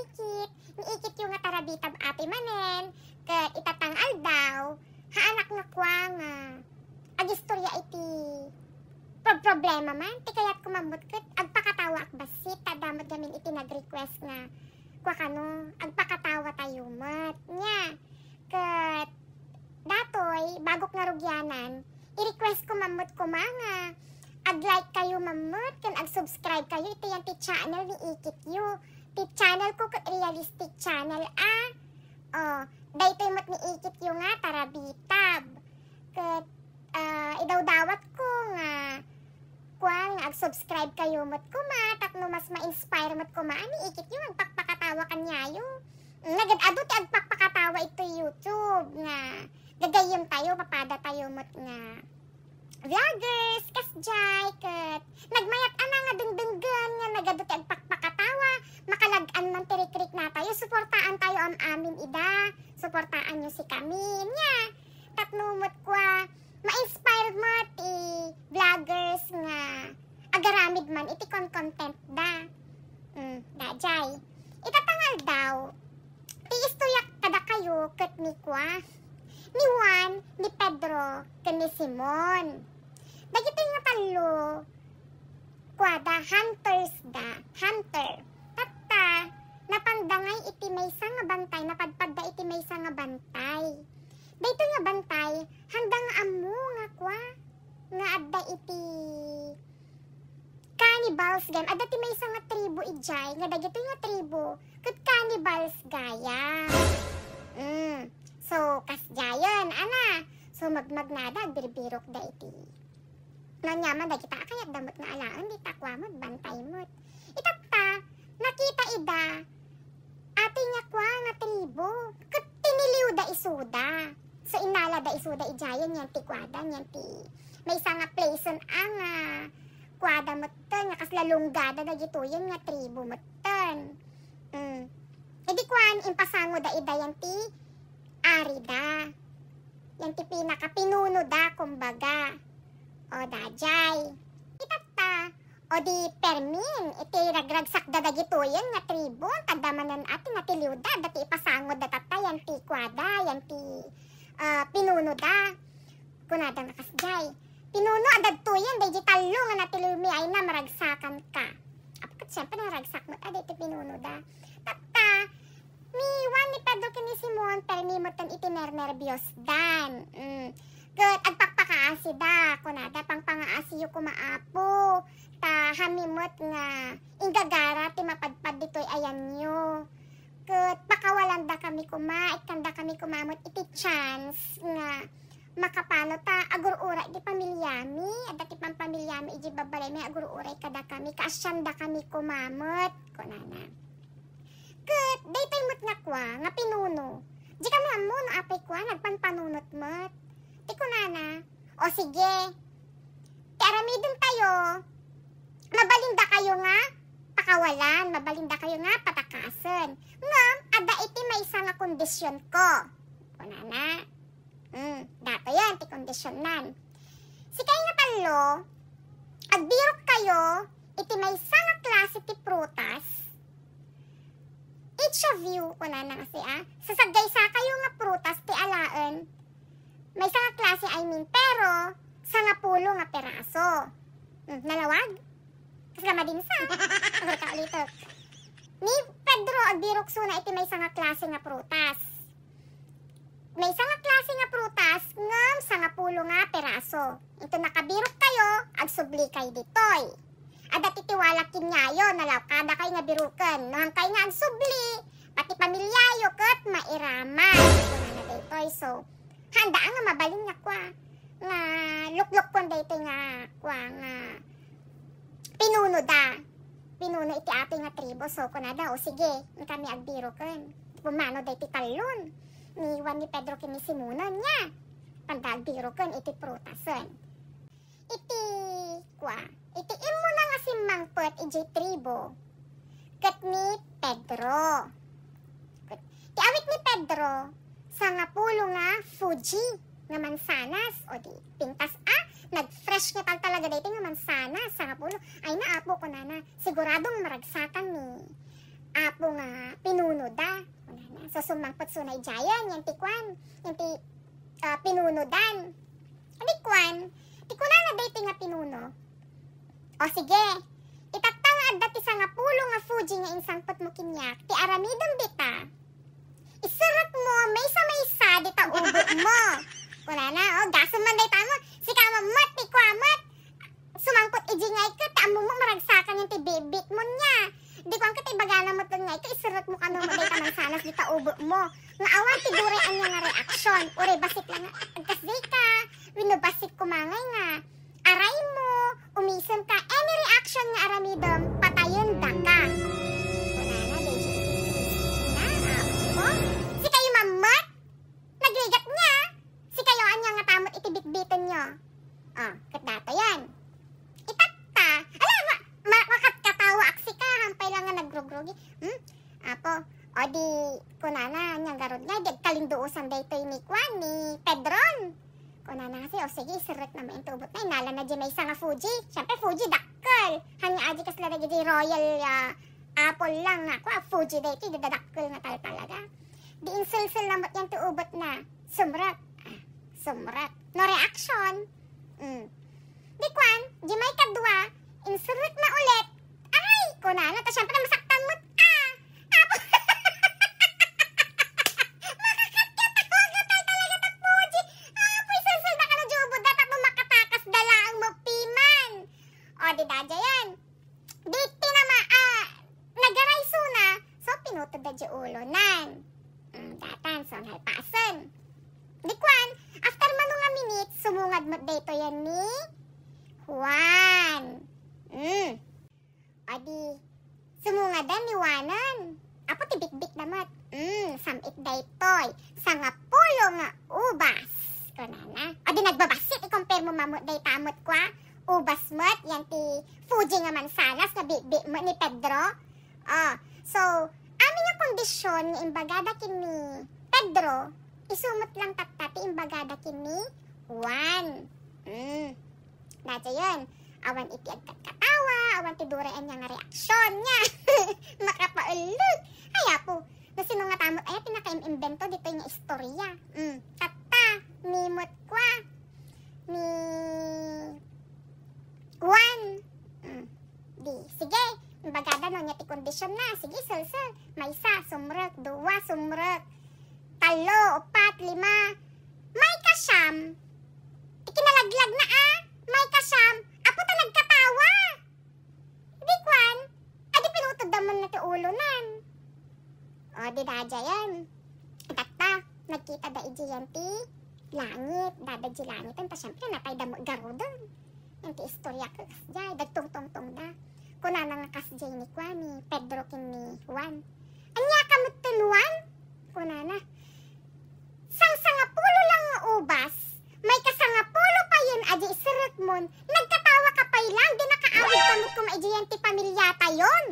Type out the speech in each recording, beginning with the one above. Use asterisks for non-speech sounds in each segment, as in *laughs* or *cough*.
niikit. Niikit yung nga tarabitab ati manen. Ka itatangal daw. Haanak na kwa nga. Agistorya iti. Pro problema man. Ti kayat kumamot kat. Agpakatawa akbasit. Tadamot gamin iti nag-request nga. Kwa kano. Agpakatawa tayo mat. Nya. Kat. Datoy. Bagok nga rugyanan. I-request kumamot ko mga ag-like kayo mamut, kan ag-subscribe kayo, ito yung ti channel ni Ikit Yu realistic channel ko realistic channel ah oh daytoy mat niikit yo nga tara bitab ket uh, ah, idawdawat ko nga kuan nga subscribe kayo mo't ko matak mas ma-inspire mat ko maani ikit yo ang pakpakatawa kanyayo mm, nagad adu ti agpakpakatawa ito YouTube nga gagayem tayo papada tayo mo't nga vloggers kasjay ket nagmayat ana nga dengdenggan nga nagadut agpakpakatawa mga makalagan ng tirikrik na tayo. Suportaan tayo ang amin ida. Suportaan nyo si kami. Nya, tatnumot ko ah, ma inspire mo ti vloggers nga agaramid man iti kon content da. Mm, da jay. Itatangal daw. Ti istoyak kada kayo ket ni kwa. Ni Juan, ni Pedro, ken ni Simon. Dagiti nga talo da hunters da, hunter napandangay iti maysa nga bantay, napadpadda iti maysa nga bantay. Dayto nga bantay, handang ammo nga kwa, nga adda iti cannibals gam. Adda ti maysa nga tribu ijay, nga dagito nga tribu, ket cannibals gaya. Mm. So, kas kasdayon, ana. So, magmagnada, birbirok da iti. Nanyaman da kita, kaya damot nga alaan, di takwa mo, bantay mo. Itakta, nakita ida, Ating yakwa nga tribo. Kat da isuda. So inala da isuda ijayan yan ti kwada yan ti. May isa nga place ang uh, kwada mo nga kas lalunggada da gituyan nga tribo mo Mm. Edi kwan impasango da idayan ti ari da. Yan ti pinaka pinuno da kumbaga. O dajay. O di permin, iti ragragsak da dagitoyan nga tribo, tadamanan atin nga tiliwda, dati ipasangod da tata, yan ti kwada, yan ti uh, pinuno da. Kunada nakasjay. Pinuno adad to yan, day talo nga natilumi ay na maragsakan ka. Apakat siyempre naragsak mo, aday ti pinuno da. Tata, mi wan ni Pedro kini Simon, permi mo tan itinernerbios dan. Mm. Good, agpak pangaasi da, kunada pang pangaasi yung kumaapo, ta hamimot nga, ingagara, ti mapadpad dito'y ayan nyo. ket pakawalan da kami kuma, ikanda kami kumamot, iti chance nga, makapano ta agurura di pamilyami adda ti pampamilyami iji babalay may agururay kada kami kaasyan da kami kumamot kunana ket daytoy met nga kwa nga pinuno di ka mo no apay kwa nagpanpanunot met ti kunana o sige, karamidong tayo, mabalinda kayo nga, pakawalan, mabalinda kayo nga, patakasan. Ngam, ada iti may isa nga kondisyon ko. Kuna na. Mm, dato yan, ti nan. Si kayo nga palo, agbirok kayo, iti may isa nga klase ti prutas, each of you, kuna na kasi ah, sasagay sa kayo kasi I mean pero sangapulo nga peraso. Hmm, nalawag? Kasi ka madinsa. *laughs* Ano ka Ni Pedro Agdirokso na iti may sanga klase nga prutas. May sanga klase nga prutas ngam sangapulo nga peraso. Ito nakabirok kayo, agsubli kay ditoy. Ada titiwala kinyayo nalaw kada kay nga biruken. Nohang kay nga agsubli, pati pamilyayo ket mairaman. Ito na na ditoy. So, handa nga mabalin nga kwa nga luklok kon daytoy nga kwa nga pinuno da pinuno iti ate nga tribo so ko na da o sige kami agbiro ken pumano daytoy talon ni Juan ni Pedro kini simunon nya pandagbiro ken iti prutasen iti kwa iti imo na nga si Mangpet iti tribo ket ni Pedro ket ti awit ni Pedro sa ngapulo nga Fuji nga mansanas o di pintas ah nagfresh nga tal talaga dito nga mansanas sa ngapulo ay naapo ko na na siguradong maragsakan ni apo nga pinuno da na so sumangpot sunay jayan yan tikwan yan ti uh, ah, pinunodan tikwan tikuna na dito nga pinuno o sige itatang adda dati sa ngapulo nga Fuji nga insangpot mo kinyak ti aramidong bita Isarap mo, may sa may sa, di ta mo. Wala na, o, oh, gasong man day tamo, si kamamat, ni kwamat. Sumangkot ijingay ka, tamo mo maragsakan yung tibibit mo niya. Di ko ang katibagana mo ngay, kay isarap mo kamo mo day tamang sanas, di ta ubot mo. Maawan ti duray anya nga reaksyon, ure basit lang, kasi ka, winubasit kumangay nga. Aray mo, umisan ka, any reaction nga aramidom, bitbitan nyo. Ah, oh, katata yan. Itata. Alam, ma, ma makatkatawa aksi ka. Hampay lang nga nagrugrugi. Hmm? Apo, o di kunana niyang garod nga. Di kalinduusan dito ni Kwan, ni Pedron. Kunana kasi, o sige, isirit na tubot na. Inala na di may isang Fuji. Siyempre, Fuji, dakkel. Hanya aji kas lagi di royal uh, apple lang na. Kwa, Fuji dito, dadakkel na tal talaga. Di insil-sil lamot yan tuubot na. Sumrat sumrat. No reaction. Mm. Di kwan, di may kadwa, insert na ulit. Aray ko na, no? Ta syempre na masak daddy. Sumungad ni liwanan. Apo tibikbik damat. Mm, samit daytoy. Sangapulo nga ubas. Kunana. O di nagbabasit, i-compare mo mamot day tamot kwa. Ah. Ubas mot, yan ti Fuji nga mansanas nga bikbik mo ni Pedro. Oh, so, amin yung kondisyon nga imbagada kini Pedro, isumot lang tatati imbagada kini Juan. Mm. Dadya yun. Awan ipiagkat-kat awan ti dure anya nga reaksyon nya. *laughs* Makapaulog. Haya Na si mga tamot ay eh, pinaka-imbento dito yung istorya. Mm. Tata, mimot kwa. Mi... Juan. Mm. Di, sige. Bagada no niya ti kondisyon na. Sige, sel, May isa, sumrek. Dua, sumrek. Talo, upat, lima. May kasyam. Ikinalaglag na yung ulo nan. O, di dadya yan. Tatta, nagkita da iji yan ti langit. Dadaji langit. Ta syempre, napay da garo doon. Yung ti istorya ko kasjay. Dagtong-tong-tong da. Kuna na nga kasjay ni Kwan, ni Pedro kin ni Juan. Anya kamot tunuan? Kuna na. Sang sangapulo lang nga ubas. May kasangapulo pa yun, adi isirat mon. Nagkatawa ka pa lang, di nakaawit kamot kung aji yan ti pamilya tayon.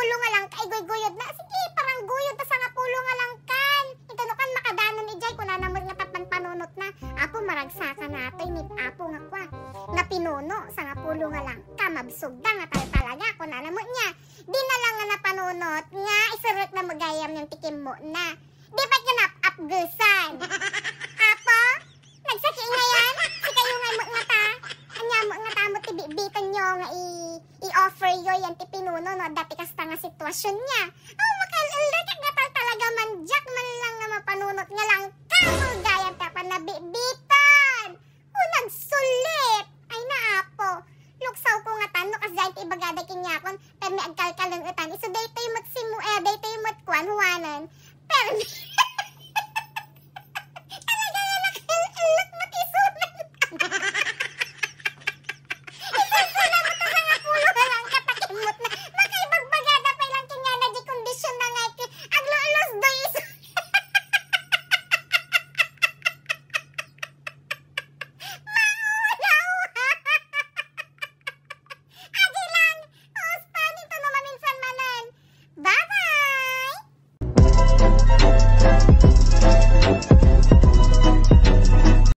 pulo nga lang kay guyguyod na. Sige, parang guyod ta sa nga pulo nga lang kan. Itano kan makadanon ni Jay kuna namor nga panunot na. Apo maragsakan nato ni apo nga kwa. Nga pinuno sa nga pulo nga lang. kamabsog da nga tayo talaga kuna namor niya. Di na lang nga napanunot nga isurot na magayam yung tikim mo na. Di pa kinap-up gusa. 神呀！